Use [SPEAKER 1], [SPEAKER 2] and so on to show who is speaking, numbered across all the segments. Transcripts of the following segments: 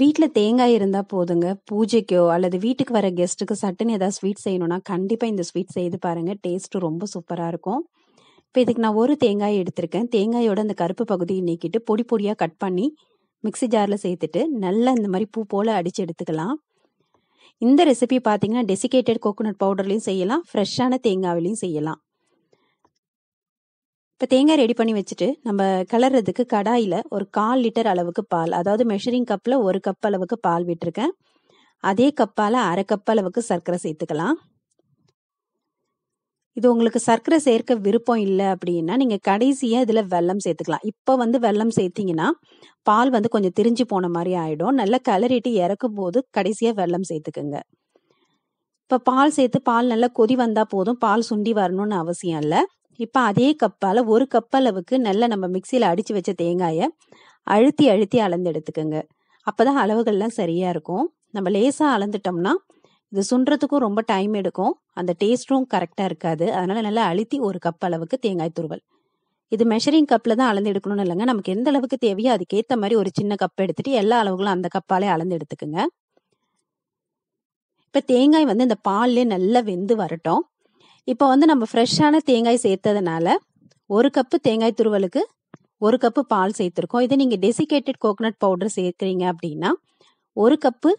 [SPEAKER 1] வீட்டில் தேங்காய் இருந்தால் போதுங்க. பூஜைக்கோ அல்லது வீட்டுக்கு வர கெஸ்ட்டுக்கு சட்டுன்னு ஏதாவது ஸ்வீட் செய்யணும்னா, கண்டிப்பாக இந்த ஸ்வீட் செய்து பாருங்கள் டேஸ்ட்டு ரொம்ப சூப்பராக இருக்கும். இப்போ இதுக்கு நான் ஒரு தேங்காய் எடுத்திருக்கேன். தேங்காயோட அந்த கருப்பு பகுதியை நீக்கிட்டு, பொடி பொடியாக கட் பண்ணி, மிக்ஸி ஜாரில் சேர்த்துட்டு, நல்லா இந்த மாதிரி பூ போல் அடித்து எடுத்துக்கலாம். இந்த ரெசிபி பார்த்தீங்கன்னா, டெசிகேட்டட் கோகோனட் பவுடர்லேயும் செய்யலாம். ஃப்ரெஷ்ஷான தேங்காய்லயும் செய்யலாம். இப்போ தேங்காய் ரெடி பண்ணி வச்சுட்டு நம்ம கிளறதுக்கு கடாயில் ஒரு கால் லிட்டர் அளவுக்கு பால் அதாவது மெஷரிங் கப்பில் ஒரு கப் அளவுக்கு பால் விட்டுருக்கேன் அதே கப்பால் அரை கப் அளவுக்கு சர்க்கரை சேர்த்துக்கலாம் இது உங்களுக்கு சர்க்கரை சேர்க்க விருப்பம் இல்லை அப்படின்னா நீங்கள் கடைசியாக இதில் வெல்லம் சேர்த்துக்கலாம் இப்போ வந்து வெல்லம் சேர்த்திங்கன்னா பால் வந்து கொஞ்சம் திரிஞ்சு போன மாதிரி ஆகிடும் நல்லா கிளறிட்டு இறக்கும் போது கடைசியாக வெல்லம் சேர்த்துக்குங்க இப்போ பால் சேர்த்து பால் நல்லா கொதி வந்தால் போதும் பால் சுண்டி வரணும்னு அவசியம் இல்லை இப்போ அதே கப்பால் ஒரு கப் அளவுக்கு நல்லா நம்ம மிக்சியில் அடித்து வச்ச தேங்காயை அழுத்தி அழுத்தி அளந்து எடுத்துக்கோங்க அப்போ தான் அளவுகள்லாம் சரியாக இருக்கும் நம்ம லேசாக அளந்துட்டோம்னா இது சுண்டுறதுக்கும் ரொம்ப டைம் எடுக்கும் அந்த டேஸ்ட்டும் கரெக்டாக இருக்காது அதனால் நல்லா அழுத்தி ஒரு கப் அளவுக்கு தேங்காய் துருவல் இது மெஷரிங் கப்பில் தான் அளந்து எடுக்கணும்னு இல்லைங்க நமக்கு எந்த அளவுக்கு தேவையோ அதுக்கேற்ற மாதிரி ஒரு சின்ன கப் எடுத்துகிட்டு எல்லா அளவுகளும் அந்த கப்பாலே அளந்து எடுத்துக்கோங்க இப்போ தேங்காய் வந்து இந்த பால்லே நல்லா வெந்து வரட்டும் இப்போ வந்து நம்ம ஃப்ரெஷ்ஷான தேங்காய் சேர்த்ததுனால ஒரு கப்பு தேங்காய் துருவலுக்கு ஒரு கப்பு பால் சேர்த்துருக்கோம் இதே நீங்கள் டெசிகேட்டட் கோகனட் பவுடர் சேர்க்குறீங்க அப்படின்னா ஒரு கப்பு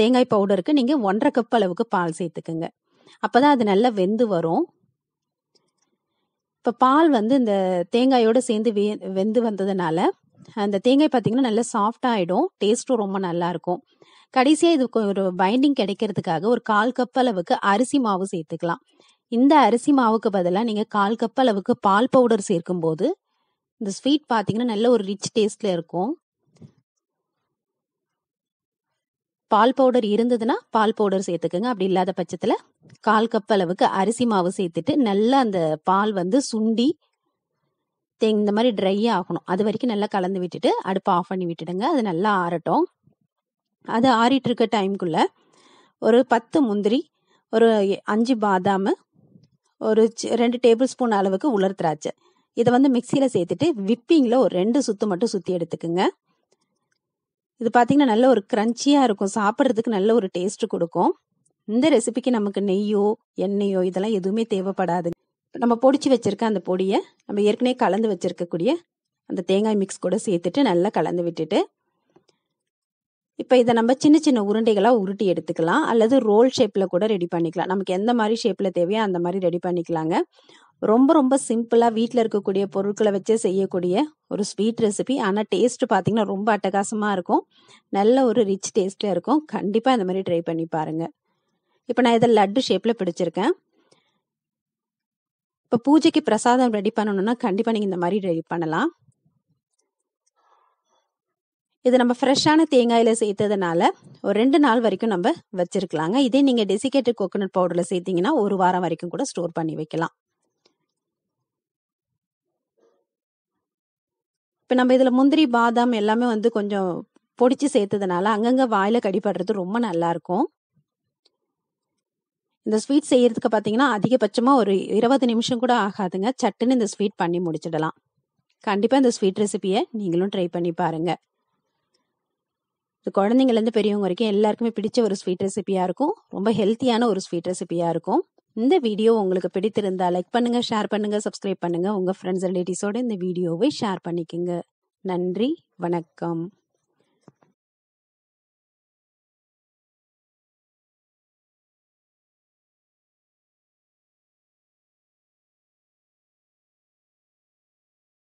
[SPEAKER 1] தேங்காய் பவுடருக்கு நீங்கள் ஒன்றரை கப் அளவுக்கு பால் சேர்த்துக்குங்க அப்போ தான் அது நல்லா வெந்து வரும் இப்போ பால் வந்து இந்த தேங்காயோடு சேர்ந்து வே வெந்து வந்ததுனால அந்த தேங்காய் பார்த்தீங்கன்னா நல்லா சாஃப்டாகிடும் டேஸ்ட்டும் ரொம்ப நல்லாயிருக்கும் கடைசியாக இதுக்கு ஒரு பைண்டிங் கிடைக்கிறதுக்காக ஒரு கால் கப் அளவுக்கு அரிசி மாவு சேர்த்துக்கலாம் இந்த அரிசி மாவுக்கு பதிலாக நீங்கள் கால் கப் அளவுக்கு பால் பவுடர் சேர்க்கும்போது இந்த ஸ்வீட் பார்த்தீங்கன்னா நல்ல ஒரு ரிச் டேஸ்டில் இருக்கும் பால் பவுடர் இருந்ததுன்னா பால் பவுடர் சேர்த்துக்கோங்க அப்படி இல்லாத பட்சத்தில் கால் கப் அளவுக்கு அரிசி மாவு சேர்த்துட்டு நல்லா அந்த பால் வந்து சுண்டி இந்த மாதிரி ட்ரை ஆகணும் அது வரைக்கும் நல்லா கலந்து விட்டுட்டு அடுப்பை ஆஃப் பண்ணி விட்டுடுங்க அது நல்லா ஆறட்டும் அது ஆறிட்டு இருக்க டைம்குள்ள ஒரு பத்து முந்திரி ஒரு அஞ்சு பாதாமு ஒரு ரெண்டு டேபிள் ஸ்பூன் அளவுக்கு உலர் திராட்சை இதை வந்து மிக்சியில் சேர்த்துட்டு விப்பிங்கில் ஒரு ரெண்டு சுத்து மட்டும் சுற்றி எடுத்துக்குங்க இது பார்த்திங்கன்னா நல்ல ஒரு க்ரன்ச்சியாக இருக்கும் சாப்பிட்றதுக்கு நல்ல ஒரு டேஸ்ட்டு கொடுக்கும் இந்த ரெசிபிக்கு நமக்கு நெய்யோ எண்ணெயோ இதெல்லாம் எதுவுமே தேவைப்படாது நம்ம பொடிச்சு வச்சுருக்க அந்த பொடியை நம்ம ஏற்கனவே கலந்து வச்சுருக்கக்கூடிய அந்த தேங்காய் மிக்ஸ் கூட சேர்த்துட்டு நல்லா கலந்து விட்டுட்டு இப்போ இதை நம்ம சின்ன சின்ன உருண்டைகளாக உருட்டி எடுத்துக்கலாம் அல்லது ரோல் ஷேப்பில் கூட ரெடி பண்ணிக்கலாம் நமக்கு எந்த மாதிரி ஷேப்பில் தேவையோ அந்த மாதிரி ரெடி பண்ணிக்கலாங்க ரொம்ப ரொம்ப சிம்பிளாக வீட்டில் இருக்கக்கூடிய பொருட்களை வச்சே செய்யக்கூடிய ஒரு ஸ்வீட் ரெசிபி ஆனால் டேஸ்ட்டு பார்த்தீங்கன்னா ரொம்ப அட்டகாசமாக இருக்கும் நல்ல ஒரு ரிச் டேஸ்ட்டாக இருக்கும் கண்டிப்பாக இந்த மாதிரி ட்ரை பண்ணி பாருங்கள் இப்போ நான் இதை லட்டு ஷேப்பில் பிடிச்சிருக்கேன் இப்போ பூஜைக்கு பிரசாதம் ரெடி பண்ணணுன்னா கண்டிப்பாக நீங்கள் இந்த மாதிரி ரெடி பண்ணலாம் இது நம்ம ஃப்ரெஷ்ஷான தேங்காயில் சேர்த்ததுனால ஒரு ரெண்டு நாள் வரைக்கும் நம்ம வச்சுருக்கலாங்க இதே நீங்கள் டெசிகேட்டட் கோகோனட் பவுடரில் சேர்த்திங்கன்னா ஒரு வாரம் வரைக்கும் கூட ஸ்டோர் பண்ணி வைக்கலாம் இப்போ நம்ம இதில் முந்திரி பாதாம் எல்லாமே வந்து கொஞ்சம் பொடிச்சு சேர்த்ததுனால அங்கங்கே வாயில் கடிபடுறது ரொம்ப நல்லாயிருக்கும் இந்த ஸ்வீட் செய்யறதுக்கு பார்த்தீங்கன்னா அதிகபட்சமாக ஒரு இருபது நிமிஷம் கூட ஆகாதுங்க சட்டுன்னு இந்த ஸ்வீட் பண்ணி முடிச்சிடலாம் கண்டிப்பாக இந்த ஸ்வீட் ரெசிபியை நீங்களும் ட்ரை பண்ணி பாருங்கள் இது குழந்தைங்கலேருந்து பெரியவங்க வரைக்கும் எல்லாருக்குமே பிடிச்ச ஒரு ஸ்வீட் ரெசிபியாக இருக்கும் ரொம்ப ஹெல்த்தியான ஒரு ஸ்வீட் ரெசிபியாக இருக்கும் இந்த வீடியோ உங்களுக்கு பிடித்திருந்தால் லைக் பண்ணுங்கள் ஷேர் பண்ணுங்கள் சப்ஸ்கிரைப் பண்ணுங்கள் உங்கள் ஃப்ரெண்ட்ஸ் ரிலேட்டிவ்ஸோடு இந்த வீடியோவை ஷேர் பண்ணிக்கோங்க நன்றி வணக்கம்